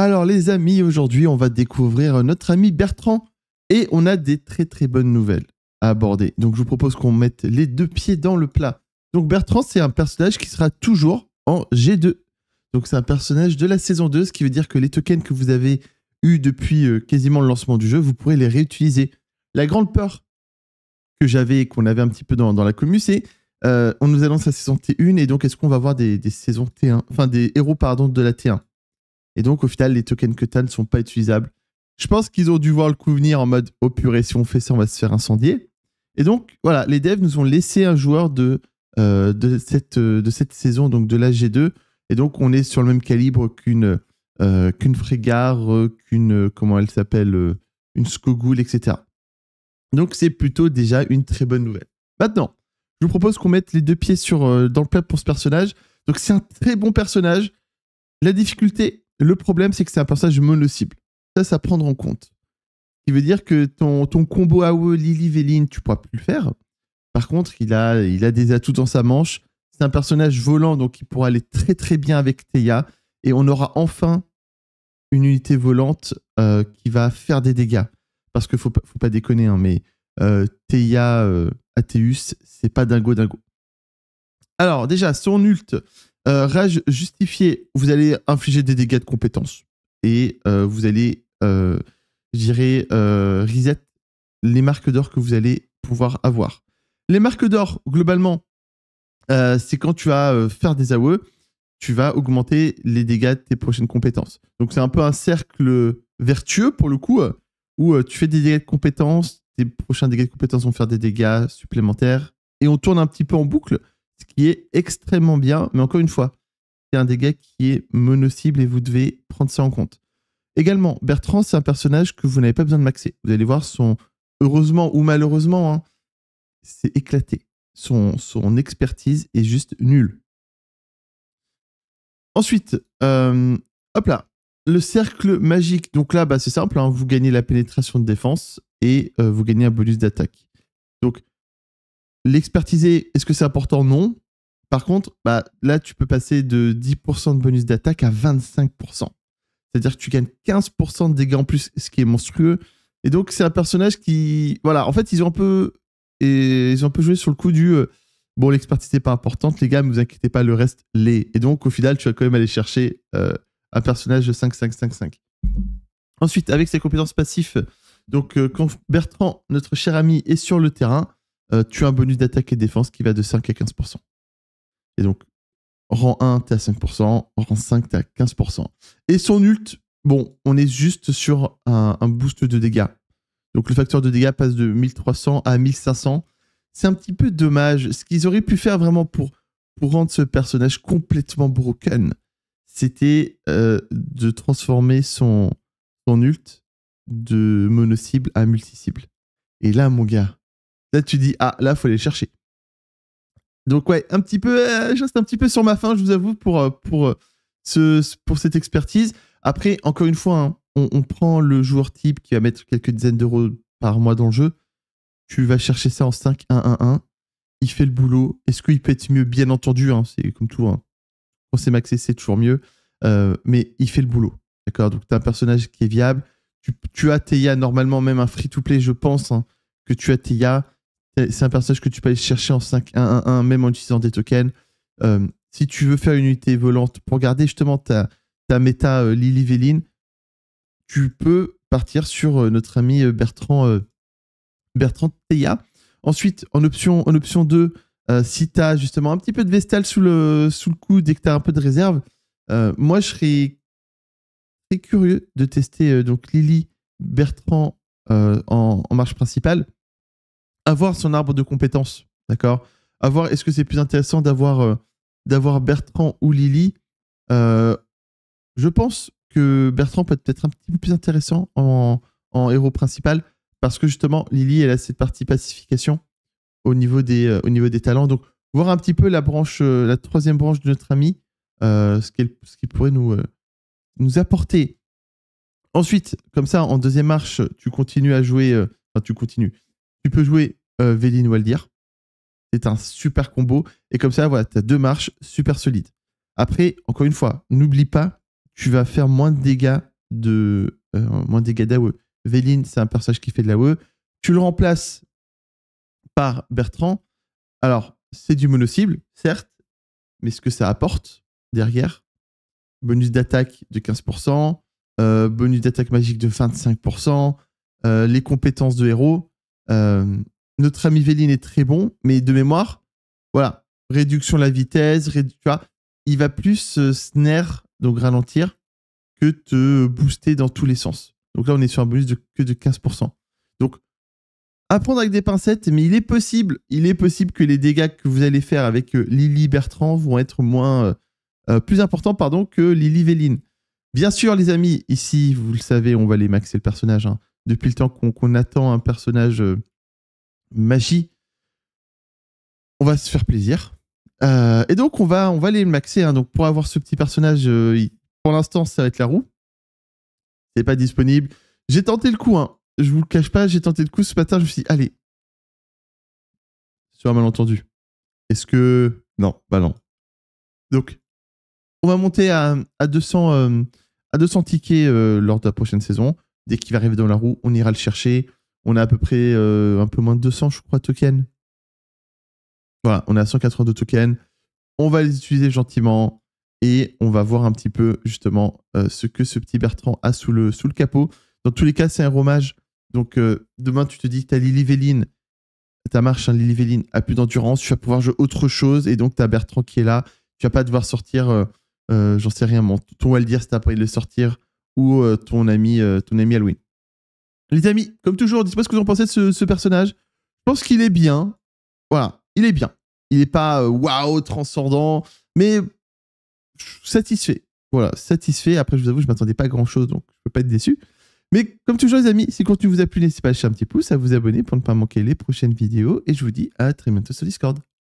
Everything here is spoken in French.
Alors les amis, aujourd'hui on va découvrir notre ami Bertrand et on a des très très bonnes nouvelles à aborder. Donc je vous propose qu'on mette les deux pieds dans le plat. Donc Bertrand c'est un personnage qui sera toujours en G2. Donc c'est un personnage de la saison 2, ce qui veut dire que les tokens que vous avez eu depuis euh, quasiment le lancement du jeu, vous pourrez les réutiliser. La grande peur que j'avais et qu'on avait un petit peu dans, la commu, c'est euh, on nous annonce la saison T1 et donc est-ce qu'on va voir des, saisons T1, enfin des héros pardon de la T1 et donc, au final, les tokens Keta ne sont pas utilisables. Je pense qu'ils ont dû voir le coup venir en mode Oh purée, si on fait ça, on va se faire incendier. Et donc, voilà, les devs nous ont laissé un joueur de, euh, de, cette, euh, de cette saison, donc de la G2. Et donc, on est sur le même calibre qu'une euh, qu'une Frégare, qu'une. comment elle s'appelle Une Skogul, etc. Donc, c'est plutôt déjà une très bonne nouvelle. Maintenant, je vous propose qu'on mette les deux pieds sur, dans le plat pour ce personnage. Donc, c'est un très bon personnage. La difficulté, le problème, c'est que c'est un personnage mono-cible. Ça, ça à prendre en compte. Ce qui veut dire que ton, ton combo AOE Lily Véline, tu pourras plus le faire. Par contre, il a, il a des atouts dans sa manche. C'est un personnage volant, donc il pourra aller très très bien avec Théa. Et on aura enfin une unité volante euh, qui va faire des dégâts. Parce qu'il faut, faut pas déconner, hein, mais Théa, euh, Theia euh, Atheus, c'est pas dingo dingo. Alors déjà, son ult, euh, rage justifié, vous allez infliger des dégâts de compétences et euh, vous allez, euh, je reset les marques d'or que vous allez pouvoir avoir. Les marques d'or, globalement, c'est quand tu vas faire des AOE, tu vas augmenter les dégâts de tes prochaines compétences. Donc c'est un peu un cercle vertueux pour le coup, où tu fais des dégâts de compétences, tes prochains dégâts de compétences vont faire des dégâts supplémentaires, et on tourne un petit peu en boucle ce qui est extrêmement bien. Mais encore une fois, c'est un dégât qui est mono-cible et vous devez prendre ça en compte. Également, Bertrand, c'est un personnage que vous n'avez pas besoin de maxer. Vous allez voir son, heureusement ou malheureusement, hein, c'est éclaté. Son, expertise est juste nulle. Ensuite, euh, hop là, le cercle magique. Donc là, bah, c'est simple, hein, vous gagnez la pénétration de défense et euh, vous gagnez un bonus d'attaque. Donc L'expertiser, est-ce que c'est important Non. Par contre, bah, là, tu peux passer de 10% de bonus d'attaque à 25%. C'est-à-dire que tu gagnes 15% de dégâts en plus, ce qui est monstrueux. Et donc, c'est un personnage qui. Voilà, en fait, ils ont un peu. Et ils ont un peu joué sur le coup du. Euh, bon, l'expertise n'est pas importante, les gars, ne vous inquiétez pas, le reste l'est. Et donc, au final, tu vas quand même aller chercher euh, un personnage de 5, 5, 5, 5. Ensuite, avec ses compétences passives, donc, euh, quand Bertrand, notre cher ami, est sur le terrain, euh, tu as un bonus d'attaque et défense qui va de 5 à 15%. Et donc, rang 1, t'es à 5%, rang 5, t'es à 15%. Et son ult, bon, on est juste sur un, boost de dégâts. Donc le facteur de dégâts passe de 1300 à 1500. C'est un petit peu dommage. Ce qu'ils auraient pu faire vraiment pour, pour rendre ce personnage complètement broken, c'était euh, de transformer son, son ult de mono-cible à multi-cible. Et là, mon gars, Là, tu dis, ah, là, faut les chercher. Donc, ouais, un petit peu, euh, juste un petit peu sur ma fin, je vous avoue, pour, euh, pour, euh, ce, pour cette expertise. Après, encore une fois, hein, on, prend le joueur type qui va mettre quelques dizaines d'euros par mois dans le jeu. Tu vas chercher ça en 5, 1, 1, 1. Il fait le boulot. Est-ce qu'il peut être mieux Bien entendu, hein, c'est comme tout. On sait c'est maxé, c'est toujours mieux. mais il fait le boulot. D'accord Donc, tu as un personnage qui est viable. Tu, tu as TIA normalement, même un free-to-play, je pense, hein, que tu as TIA. C'est un personnage que tu peux aller chercher en 5-1-1-1, même en utilisant des tokens. Euh, si tu veux faire une unité volante pour garder justement ta, ta méta euh, Lily Véline, tu peux partir sur euh, notre ami Bertrand, Bertrand Teia. Ensuite, en option, en option 2, si tu as justement un petit peu de Vestal sous le, sous le coup, dès que tu as un peu de réserve, moi je serais très curieux de tester donc Lily Bertrand en marche principale avoir son arbre de compétences. D'accord Avoir, est-ce que c'est plus intéressant d'avoir, euh, d'avoir Bertrand ou Lily euh, Je pense que Bertrand peut être un petit peu plus intéressant en, en, héros principal parce que justement, Lily, elle a cette partie pacification au niveau des, euh, au niveau des talents. Donc, voir un petit peu la branche, la troisième branche de notre ami, ce qu'elle ce pourrait nous, nous apporter. Ensuite, comme ça, en deuxième marche, tu continues à jouer, enfin, tu continues. Tu peux jouer euh, Vélin Waldir. C'est un super combo. Et comme ça, voilà, tu as deux marches super solides. Après, encore une fois, n'oublie pas, tu vas faire moins de dégâts de euh, moins dégâts d'AOE. Véline, c'est un personnage qui fait de l'AOE. Tu le remplaces par Bertrand. Alors, c'est du mono-cible, certes, mais ce que ça apporte derrière, bonus d'attaque de 15%, euh, bonus d'attaque magique de 25%, les compétences de héros, notre ami Véline est très bon, mais de mémoire, voilà, réduction de la vitesse, tu vois, il va plus snare, donc ralentir, que te booster dans tous les sens. Donc là, on est sur un bonus de que de 15%. Donc, apprendre avec des pincettes, mais il est possible, il est possible que les dégâts que vous allez faire avec euh, Lily Bertrand vont être moins, euh, euh, plus importants, pardon, que Lily Véline. Bien sûr, les amis, ici, vous le savez, on va les maxer le personnage. Hein. Depuis le temps qu'on attend un personnage magie. On va se faire plaisir. Euh, et donc, on va, on va aller le maxer. Hein. Donc, pour avoir ce petit personnage, euh, pour l'instant, ça va être la roue. C'est pas disponible. J'ai tenté le coup. Hein. Je vous le cache pas, j'ai tenté le coup ce matin. Je me suis dit, allez. Sur un malentendu. Est-ce que. Non, bah non. Donc, on va monter à, 200, à 200 euh, tickets lors de la prochaine saison. Dès qu'il va arriver dans la roue, on ira le chercher. On a à peu près euh, un peu moins de 200, je crois, tokens. Voilà, on a 182 tokens. On va les utiliser gentiment et on va voir un petit peu justement euh, ce que ce petit Bertrand a sous le, sous le capot. Dans tous les cas, c'est un romage. Donc euh, demain, tu te dis que tu as Lily Véline, ta marche, hein, Lily Véline, a plus d'endurance, tu vas pouvoir jouer autre chose et donc tu as Bertrand qui est là. Tu vas pas devoir sortir, j'en sais rien, mon, ton dire si tu pas envie de le sortir, ou ton, ami, ton ami Halloween. Les amis, comme toujours, dites-moi ce que vous en pensez de ce, personnage. Je pense qu'il est bien. Voilà, il est bien. Il n'est pas euh, waouh, transcendant, mais satisfait. Voilà, satisfait. Après, je vous avoue, je ne m'attendais pas à grand-chose, donc je ne peux pas être déçu. Mais comme toujours, les amis, si le contenu vous a plu, n'hésitez pas à lâcher un petit pouce, à vous abonner pour ne pas manquer les prochaines vidéos. Et je vous dis à très bientôt sur Discord.